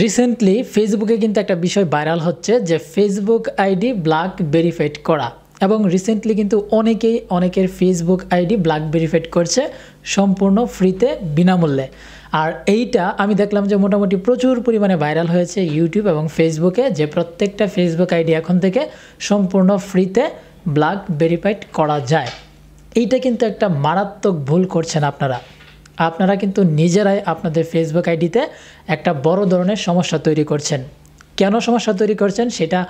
recently ফেসবুকে কিন্তু একটা বিষয় ভাইরাল হচ্ছে যে ফেসবুক আইডি ব্ল্যাক ভেরিফাইড করা এবং রিসেন্টলি কিন্তু অনেকেই অনেকের ফেসবুক আইডি ব্ল্যাক ভেরিফাইড করছে সম্পূর্ণ ফ্রিতে বিনামূল্যে আর এইটা আমি দেখলাম যে মোটামুটি প্রচুর পরিমাণে ভাইরাল হয়েছে ইউটিউব এবং ফেসবুকে যে প্রত্যেকটা ফেসবুক আইডি এখন থেকে সম্পূর্ণ ফ্রিতে ব্ল্যাক ভেরিফাইড করা যায় এইটা কিন্তু একটা মারাত্মক ভুল করছেন আপনারা আপনারা কিন্তু নিজেরাই আপনাদের ফেসবুক আইডিতে একটা বড় ধরনের সমস্যা তৈরি করছেন কেন সমস্যা তৈরি করছেন সেটা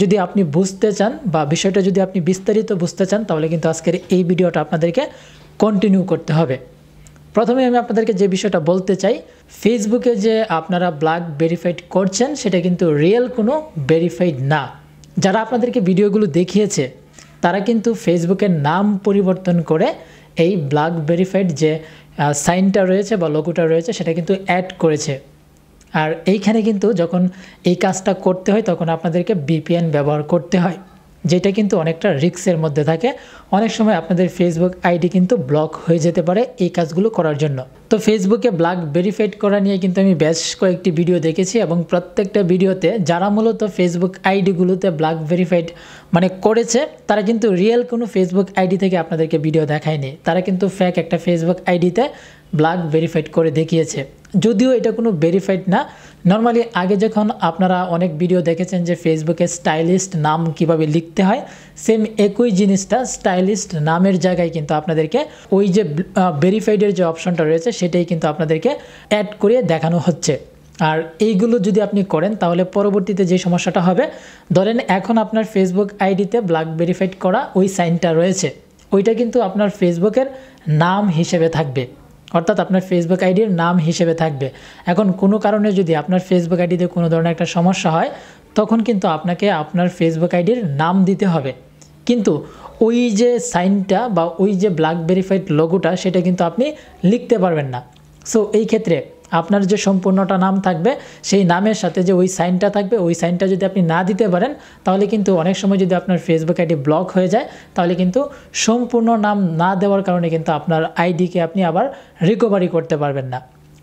যদি আপনি বুঝতে চান বা বিষয়টা যদি আপনি বিস্তারিত বুঝতে চান তাহলে কিন্তু আজকের এই ভিডিওটা আপনাদেরকে কন্টিনিউ করতে হবে প্রথমে আমি আপনাদেরকে যে বিষয়টা বলতে চাই ফেসবুকে যে আপনারা ব্লাগ ভেরিফাইড করছেন সেটা কিন্তু রিয়েল কোনো ভেরিফাইড না যারা আপনাদেরকে ভিডিওগুলো দেখিয়েছে তারা কিন্তু ফেসবুকের নাম পরিবর্তন করে এই ব্ল্যাক ভেরিফাইড যে সাইনটা রয়েছে বা লোগোটা রয়েছে সেটা কিন্তু অ্যাড করেছে আর এইখানে কিন্তু যখন এই কাজটা করতে হয় তখন আপনাদেরকে বিপিএন ব্যবহার করতে হয় যেটা কিন্তু অনেকটা রিক্সের মধ্যে থাকে অনেক সময় আপনাদের ফেসবুক আইডি কিন্তু ব্লক হয়ে যেতে পারে এই কাজগুলো করার জন্য তো ফেসবুকে ব্লক ভেরিফাইড করা নিয়ে কিন্তু আমি বেশ কয়েকটি ভিডিও দেখেছি এবং প্রত্যেকটা ভিডিওতে যারা মূলত ফেসবুক আইডিগুলোতে ব্লক ভেরিফাইড মানে করেছে তারা কিন্তু রিয়েল কোনো ফেসবুক আইডি থেকে আপনাদেরকে ভিডিও দেখায়নি তারা কিন্তু ফ্যাক একটা ফেসবুক আইডিতে ব্লাক ভেরিফাইড করে দেখিয়েছে যদিও এটা কোনো ভেরিফাইড না নর্মালি আগে যখন আপনারা অনেক ভিডিও দেখেছেন যে ফেসবুকে স্টাইলিস্ট নাম কিভাবে লিখতে হয় সেম একই জিনিসটা স্টাইলিস্ট নামের জায়গায় কিন্তু আপনাদেরকে ওই যে ভেরিফাইডের যে অপশনটা রয়েছে সেটাই কিন্তু আপনাদেরকে অ্যাড করে দেখানো হচ্ছে আর এইগুলো যদি আপনি করেন তাহলে পরবর্তীতে যে সমস্যাটা হবে ধরেন এখন আপনার ফেসবুক আইডিতে ব্ল্যাক ভেরিফাইড করা ওই সাইনটা রয়েছে ওইটা কিন্তু আপনার ফেসবুকের নাম হিসেবে থাকবে অর্থাৎ আপনার ফেসবুক আইডির নাম হিসেবে থাকবে এখন কোনো কারণে যদি আপনার ফেসবুক আইডিতে কোনো ধরনের একটা সমস্যা হয় তখন কিন্তু আপনাকে আপনার ফেসবুক আইডির নাম দিতে হবে কিন্তু ওই যে সাইনটা বা ওই যে ব্ল্যাক ভেরিফাইড লোগোটা সেটা কিন্তু আপনি লিখতে পারবেন না সো এই ক্ষেত্রে আপনার যে সম্পূর্ণটা নাম থাকবে সেই নামের সাথে যে ওই সাইনটা থাকবে ওই সাইনটা যদি আপনি না দিতে পারেন তাহলে কিন্তু অনেক সময় যদি আপনার ফেসবুক আইডি ব্লক হয়ে যায় তাহলে কিন্তু সম্পূর্ণ নাম না দেওয়ার কারণে কিন্তু আপনার আইডিকে আপনি আবার রিকভারি করতে পারবেন না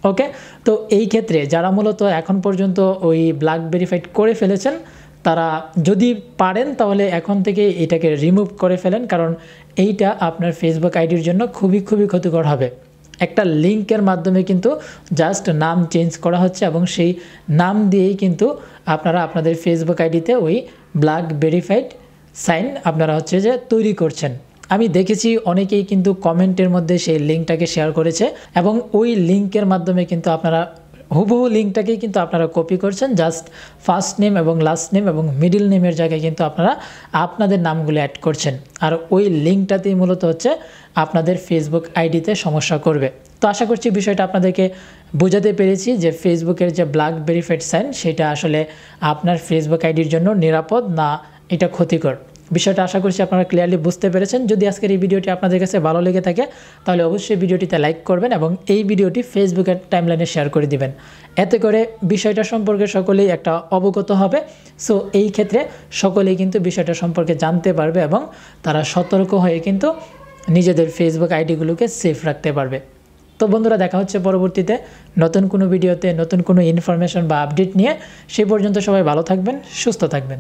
ওকে তো এই ক্ষেত্রে যারা মূলত এখন পর্যন্ত ওই ব্ল্যাক ভেরিফাইড করে ফেলেছেন তারা যদি পারেন তাহলে এখন থেকে এটাকে রিমুভ করে ফেলেন কারণ এইটা আপনার ফেসবুক আইডির জন্য খুবই খুবই ক্ষতিকর হবে একটা লিঙ্কের মাধ্যমে কিন্তু জাস্ট নাম চেঞ্জ করা হচ্ছে এবং সেই নাম দিয়েই কিন্তু আপনারা আপনাদের ফেসবুক আইডিতে ওই ব্ল্যাক ভেরিফাইড সাইন আপনারা হচ্ছে যে তৈরি করছেন আমি দেখেছি অনেকেই কিন্তু কমেন্টের মধ্যে সেই লিঙ্কটাকে শেয়ার করেছে এবং ওই লিঙ্কের মাধ্যমে কিন্তু আপনারা হুবহু লিঙ্কটাকেই কিন্তু আপনারা কপি করছেন জাস্ট ফার্স্ট নেম এবং লাস্ট নেম এবং মিডিল নেমের জায়গায় কিন্তু আপনারা আপনাদের নামগুলো অ্যাড করছেন আর ওই লিঙ্কটাতেই মূলত হচ্ছে আপনাদের ফেসবুক আইডিতে সমস্যা করবে তো আশা করছি বিষয়টা আপনাদেরকে বোঝাতে পেরেছি যে ফেসবুকের যে ব্ল্যাক ভেরিফাইড সাইন সেটা আসলে আপনার ফেসবুক আইডির জন্য নিরাপদ না এটা ক্ষতিকর বিষয়টা আশা করছি আপনারা ক্লিয়ারলি বুঝতে পেরেছেন যদি আজকের এই ভিডিওটি আপনাদের কাছে ভালো লেগে থাকে তাহলে অবশ্যই ভিডিওটিতে লাইক করবেন এবং এই ভিডিওটি ফেসবুকের টাইমলাইনে শেয়ার করে দিবেন এতে করে বিষয়টা সম্পর্কে সকলেই একটা অবগত হবে সো এই ক্ষেত্রে সকলেই কিন্তু বিষয়টা সম্পর্কে জানতে পারবে এবং তারা সতর্ক হয়ে কিন্তু নিজেদের ফেসবুক আইডিগুলোকে সেফ রাখতে পারবে তো বন্ধুরা দেখা হচ্ছে পরবর্তীতে নতুন কোনো ভিডিওতে নতুন কোনো ইনফরমেশন বা আপডেট নিয়ে সেই পর্যন্ত সবাই ভালো থাকবেন সুস্থ থাকবেন